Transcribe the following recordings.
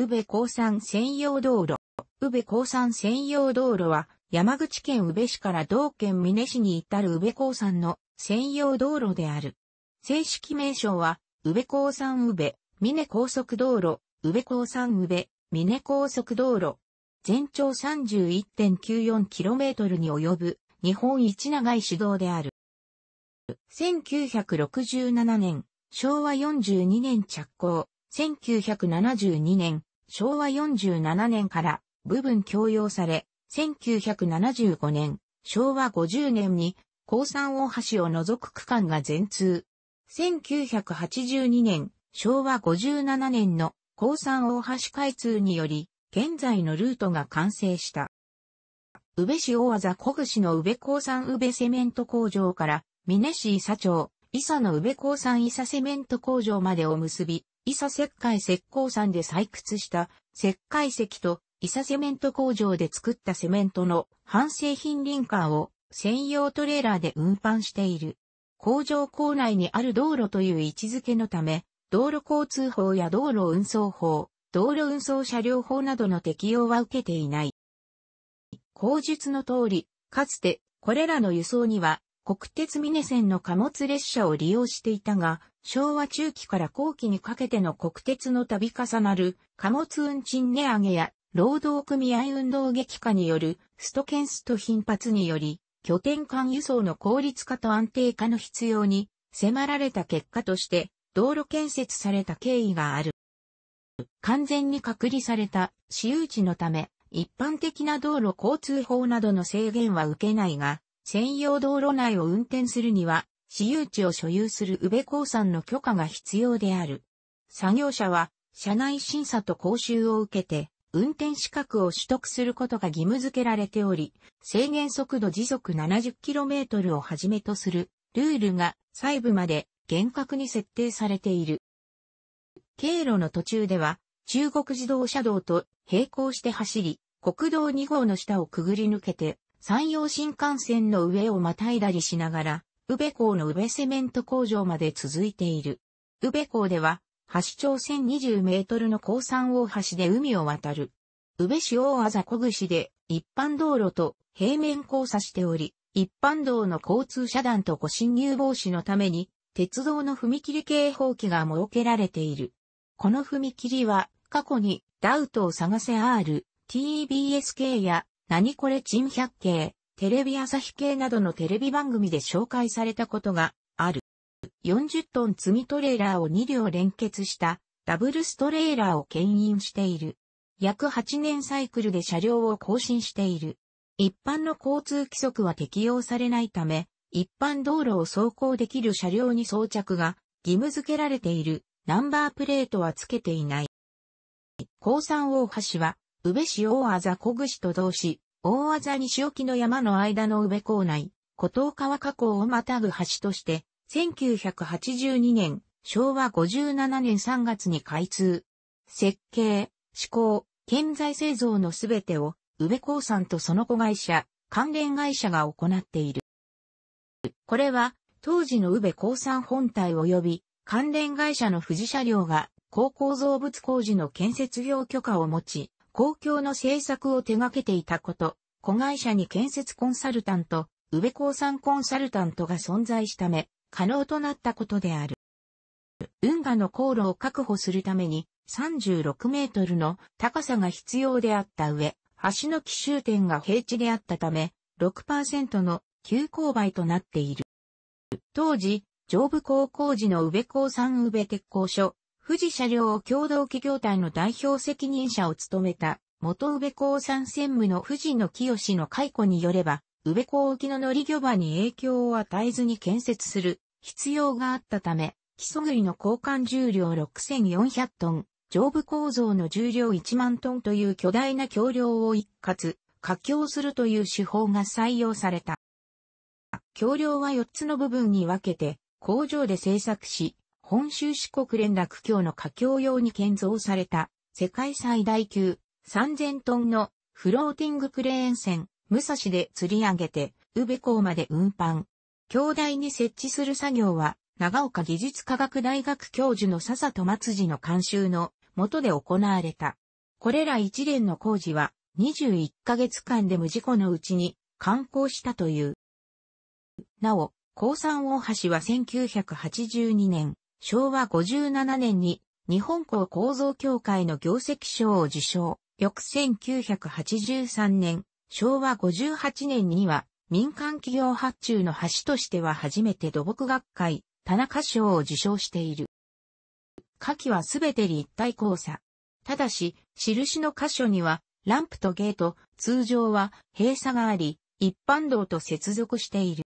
宇部鉱山専用道路。宇部鉱山専用道路は、山口県宇部市から道県美祢市に至る宇部鉱山の専用道路である。正式名称は、宇部鉱山宇部、美祢高速道路、宇部鉱山宇部、美祢高速道路。全長 31.94km に及ぶ、日本一長い市道である。1967年、昭和42年着工、1972年、昭和47年から部分供用され、1975年、昭和50年に、高山大橋を除く区間が全通。1982年、昭和57年の高山大橋開通により、現在のルートが完成した。宇部市大技小串の宇部高山宇部セメント工場から、美祢市伊佐町、伊佐の宇部高山伊佐セメント工場までを結び、伊佐石灰石膏山で採掘した石灰石と伊佐セメント工場で作ったセメントの半製品リンカーを専用トレーラーで運搬している。工場構内にある道路という位置づけのため、道路交通法や道路運送法、道路運送車両法などの適用は受けていない。口述の通り、かつてこれらの輸送には国鉄峰線の貨物列車を利用していたが、昭和中期から後期にかけての国鉄の度重なる貨物運賃値上げや労働組合運動激化によるストケンスト頻発により、拠点間輸送の効率化と安定化の必要に迫られた結果として、道路建設された経緯がある。完全に隔離された私有地のため、一般的な道路交通法などの制限は受けないが、専用道路内を運転するには、私有地を所有する宇部鉱山の許可が必要である。作業者は、社内審査と講習を受けて、運転資格を取得することが義務付けられており、制限速度時速 70km をはじめとするルールが細部まで厳格に設定されている。経路の途中では、中国自動車道と並行して走り、国道2号の下をくぐり抜けて、山陽新幹線の上をまたいだりしながら、宇部港の宇部セメント工場まで続いている。宇部港では、橋長1020メートルの高山大橋で海を渡る。宇部市大あざ小串で一般道路と平面交差しており、一般道の交通遮断と誤侵入防止のために、鉄道の踏切警報器が設けられている。この踏切は、過去に、ダウトを探せ R、TBSK や何これ珍百景、テレビ朝日系などのテレビ番組で紹介されたことがある。40トン積みトレーラーを2両連結したダブルストレーラーを牽引している。約8年サイクルで車両を更新している。一般の交通規則は適用されないため、一般道路を走行できる車両に装着が義務付けられている。ナンバープレートは付けていない。高山大橋は宇部市大あ小串と同市、大あ西沖の山の間の宇部港内、古東川河口をまたぐ橋として、1982年、昭和57年3月に開通。設計、施工、建材製造のすべてを、宇部港産とその子会社、関連会社が行っている。これは、当時の宇部港産本体及び、関連会社の富士車両が、高構造物工事の建設業許可を持ち、公共の政策を手掛けていたこと、子会社に建設コンサルタント、宇部興産コンサルタントが存在したため、可能となったことである。運河の航路を確保するために36メートルの高さが必要であった上、橋の奇襲点が平地であったため、6%の急勾配となっている。当時、上部高工時の宇部鉱山宇部鉄工所、富士車両共同企業体の代表責任者を務めた、元宇部港山専務の富士野清の解雇によれば、宇部港沖の乗り漁場に影響を与えずに建設する必要があったため、基礎栗の交換重量6400トン、上部構造の重量1万トンという巨大な橋梁を一括、架橋するという手法が採用された。橋梁は4つの部分に分けて、工場で製作し、本州四国連絡橋の架橋用に建造された、世界最大級、3000トンのフローティングクレーン船、武蔵で釣り上げて、宇部港まで運搬。橋台に設置する作業は、長岡技術科学大学教授の笹戸松次の監修のとで行われた。これら一連の工事は、21ヶ月間で無事故のうちに完工したという。なお、高山大橋は1982年、昭和57年に日本港構造協会の業績賞を受賞。翌1983年、昭和58年には民間企業発注の橋としては初めて土木学会、田中賞を受賞している。下記はすべて立体交差。ただし、印の箇所には、ランプとゲート、通常は閉鎖があり、一般道と接続している。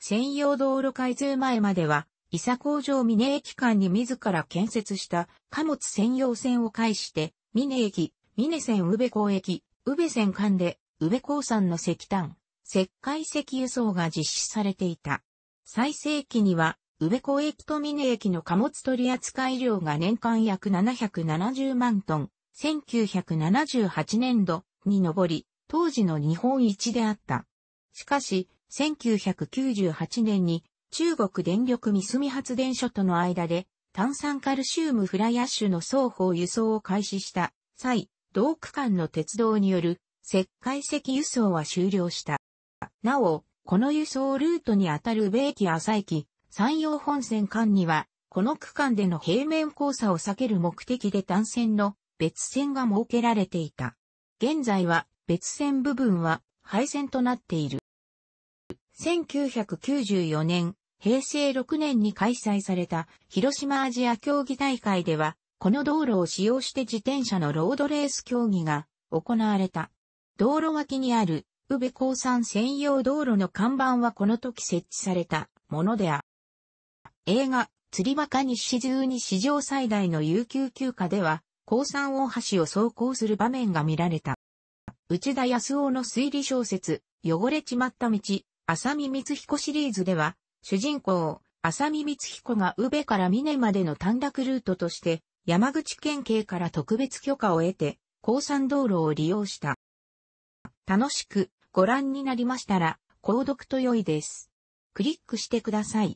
専用道路開通前までは、伊佐工場ミネ駅間に自ら建設した貨物専用線を介して、ミネ駅、ミネ線宇部港駅、宇部線間で、宇部港産の石炭、石灰石輸送が実施されていた。最盛期には、宇部港駅とミネ駅の貨物取扱量が年間約770万トン、1978年度に上り、当時の日本一であった。しかし、1998年に中国電力三隅発電所との間で炭酸カルシウムフライアッシュの双方輸送を開始した際、同区間の鉄道による石灰石輸送は終了した。なお、この輸送ルートにあたる米機浅駅、山陽本線間には、この区間での平面交差を避ける目的で単線の別線が設けられていた。現在は別線部分は廃線となっている。1994年、平成6年に開催された広島アジア競技大会では、この道路を使用して自転車のロードレース競技が行われた。道路脇にある宇部鉱山専用道路の看板はこの時設置されたものであ。映画、釣りバカ西十二に史上最大の有給休暇では、鉱山大橋を走行する場面が見られた。内田康夫の推理小説、汚れちまった道、浅見光彦シリーズでは、主人公、浅見光彦が宇部から峰までの短絡ルートとして、山口県警から特別許可を得て、高山道路を利用した。楽しくご覧になりましたら、購読と良いです。クリックしてください。